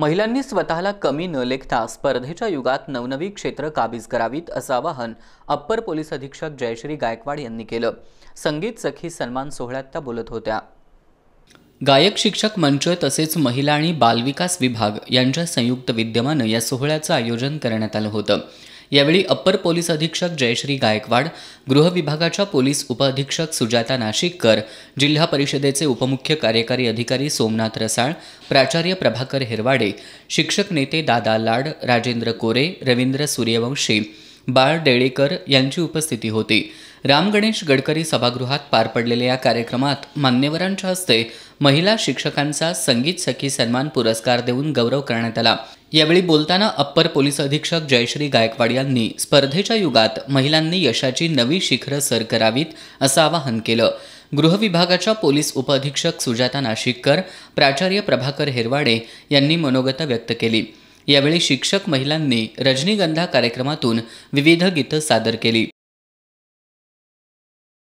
महिलांनी स्वतःला कमी न लेखता स्पर्धेच्या युगात नवनवी क्षेत्र काबीज करावीत असं आवाहन अप्पर पोलीस अधीक्षक जयश्री गायकवाड यांनी केलं संगीत सखी सन्मान सोहळ्यात त्या बोलत होत्या गायक शिक्षक मंच तसेच महिला आणि बालविकास विभाग यांच्या संयुक्त विद्यमानं या सोहळ्याचं आयोजन करण्यात आलं होतं यावेळी अप्पर पोलीस अधीक्षक जयश्री गायकवाड गृह विभागाच्या पोलीस उपअधीक्षक सुजाता नाशिककर जिल्हा परिषदेचे उपमुख्य कार्यकारी अधिकारी सोमनाथ रसाळ प्राचार्य प्रभाकर हेरवाडे शिक्षक नेते दादा लाड राजेंद्र कोरे रवींद्र सूर्यवंशी बाळ डेळेकर यांची उपस्थिती होती राम गणेश गडकरी सभागृहात पार पडलेल्या या कार्यक्रमात मान्यवरांच्या हस्ते महिला शिक्षकांचा संगीत सखी सन्मान पुरस्कार देऊन गौरव करण्यात आला यावेळी बोलताना अप्पर पोलीस अधीक्षक जयश्री गायकवाड यांनी स्पर्धेच्या युगात महिलांनी यशाची नवी शिखरं सर करावीत असं आवाहन केलं गृह विभागाच्या पोलीस उपअधीक्षक सुजाता नाशिककर प्राचार्य प्रभाकर हेरवाडे यांनी मनोगत व्यक्त केली यावेळी शिक्षक महिलांनी रजनीगंधा कार्यक्रमातून विविध गीतं सादर केली